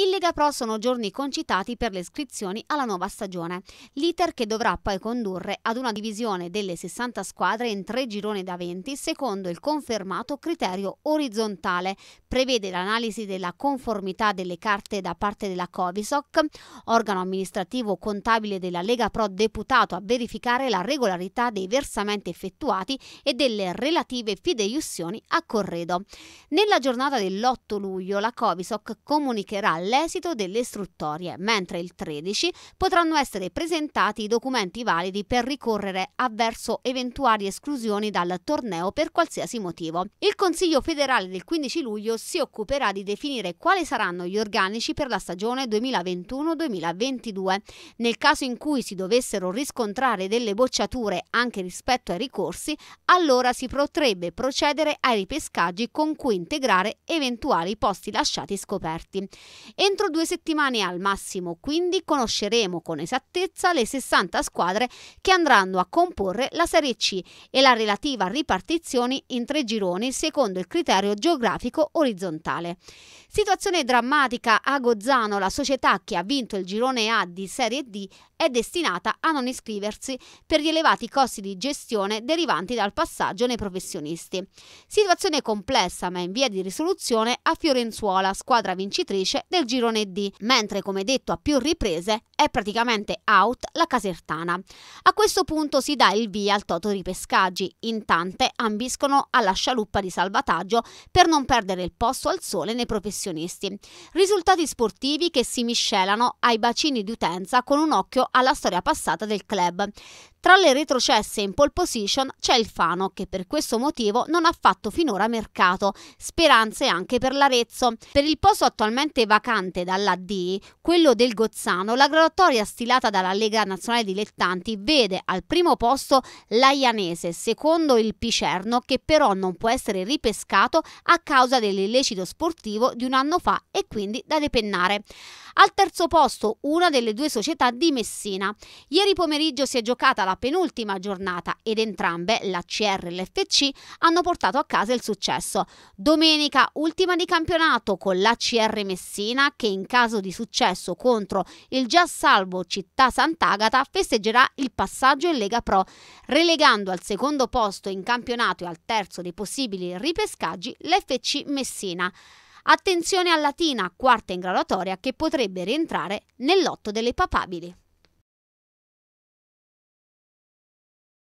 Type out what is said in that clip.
In Lega Pro sono giorni concitati per le iscrizioni alla nuova stagione, l'iter che dovrà poi condurre ad una divisione delle 60 squadre in tre gironi da 20 secondo il confermato criterio orizzontale, prevede l'analisi della conformità delle carte da parte della Covisoc, organo amministrativo contabile della Lega Pro deputato a verificare la regolarità dei versamenti effettuati e delle relative fideiussioni a corredo. Nella giornata dell'8 luglio la Covisoc comunicherà all'esito delle istruttorie, mentre il 13 potranno essere presentati i documenti validi per ricorrere avverso eventuali esclusioni dal torneo per qualsiasi motivo. Il Consiglio federale del 15 luglio si occuperà di definire quali saranno gli organici per la stagione 2021-2022. Nel caso in cui si dovessero riscontrare delle bocciature anche rispetto ai ricorsi, allora si potrebbe procedere ai ripescaggi con cui integrare eventuali posti lasciati scoperti. Entro due settimane al massimo, quindi conosceremo con esattezza le 60 squadre che andranno a comporre la Serie C e la relativa ripartizione in tre gironi secondo il criterio geografico orizzontale. Situazione drammatica a Gozzano, la società che ha vinto il girone A di Serie D è destinata a non iscriversi per gli elevati costi di gestione derivanti dal passaggio nei professionisti. Situazione complessa ma in via di risoluzione a Fiorenzuola, squadra vincitrice del girone D, mentre come detto a più riprese è praticamente out la Casertana. A questo punto si dà il via al Toto Ripescaggi, in tante ambiscono alla scialuppa di salvataggio per non perdere il posto al sole nei professionisti. Risultati sportivi che si miscelano ai bacini di utenza con un occhio alla storia passata del club. Tra le retrocesse in pole position c'è il Fano, che per questo motivo non ha fatto finora mercato. Speranze anche per l'Arezzo. Per il posto attualmente vacante dalla D, quello del Gozzano, la graduatoria stilata dalla Lega Nazionale Dilettanti vede al primo posto l'Aianese, secondo il Picerno, che però non può essere ripescato a causa dell'illecito sportivo di un anno fa e quindi da depennare. Al terzo posto una delle due società di Messina. Ieri pomeriggio si è giocata la penultima giornata ed entrambe, la CR e l'FC, hanno portato a casa il successo. Domenica, ultima di campionato con la CR Messina che in caso di successo contro il già salvo Città Sant'Agata festeggerà il passaggio in Lega Pro, relegando al secondo posto in campionato e al terzo dei possibili ripescaggi l'FC Messina. Attenzione alla Latina, quarta in graduatoria, che potrebbe rientrare nell'otto delle papabili.